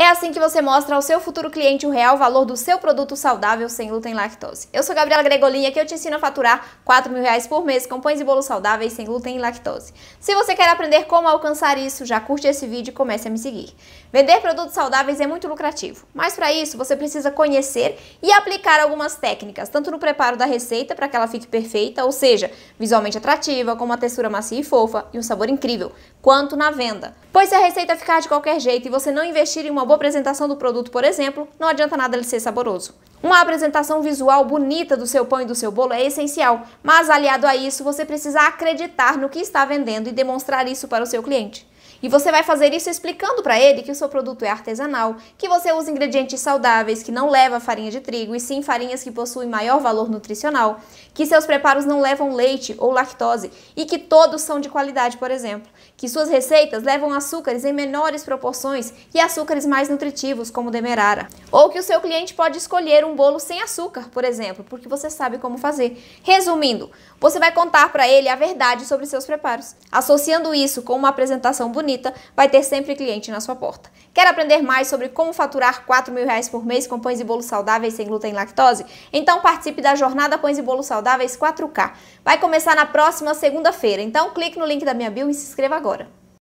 É assim que você mostra ao seu futuro cliente o real valor do seu produto saudável sem glúten e lactose. Eu sou Gabriela Gregolin e aqui eu te ensino a faturar 4 mil reais por mês com pães e bolos saudáveis sem glúten e lactose. Se você quer aprender como alcançar isso, já curte esse vídeo e comece a me seguir. Vender produtos saudáveis é muito lucrativo, mas para isso você precisa conhecer e aplicar algumas técnicas, tanto no preparo da receita para que ela fique perfeita, ou seja, visualmente atrativa, com uma textura macia e fofa e um sabor incrível, quanto na venda. Pois se a receita ficar de qualquer jeito e você não investir em uma boa apresentação do produto, por exemplo, não adianta nada ele ser saboroso. Uma apresentação visual bonita do seu pão e do seu bolo é essencial, mas aliado a isso, você precisa acreditar no que está vendendo e demonstrar isso para o seu cliente. E você vai fazer isso explicando para ele que o seu produto é artesanal, que você usa ingredientes saudáveis, que não leva farinha de trigo e sim farinhas que possuem maior valor nutricional, que seus preparos não levam leite ou lactose e que todos são de qualidade, por exemplo, que suas receitas levam açúcares em menores proporções e açúcares mais nutritivos, como demerara. Ou que o seu cliente pode escolher um bolo sem açúcar, por exemplo, porque você sabe como fazer. Resumindo, você vai contar para ele a verdade sobre seus preparos, associando isso com uma apresentação bonita bonita, vai ter sempre cliente na sua porta. Quer aprender mais sobre como faturar 4 mil reais por mês com pães e bolos saudáveis sem glúten e lactose? Então participe da Jornada Pães e Bolos Saudáveis 4K. Vai começar na próxima segunda-feira, então clique no link da minha bio e se inscreva agora.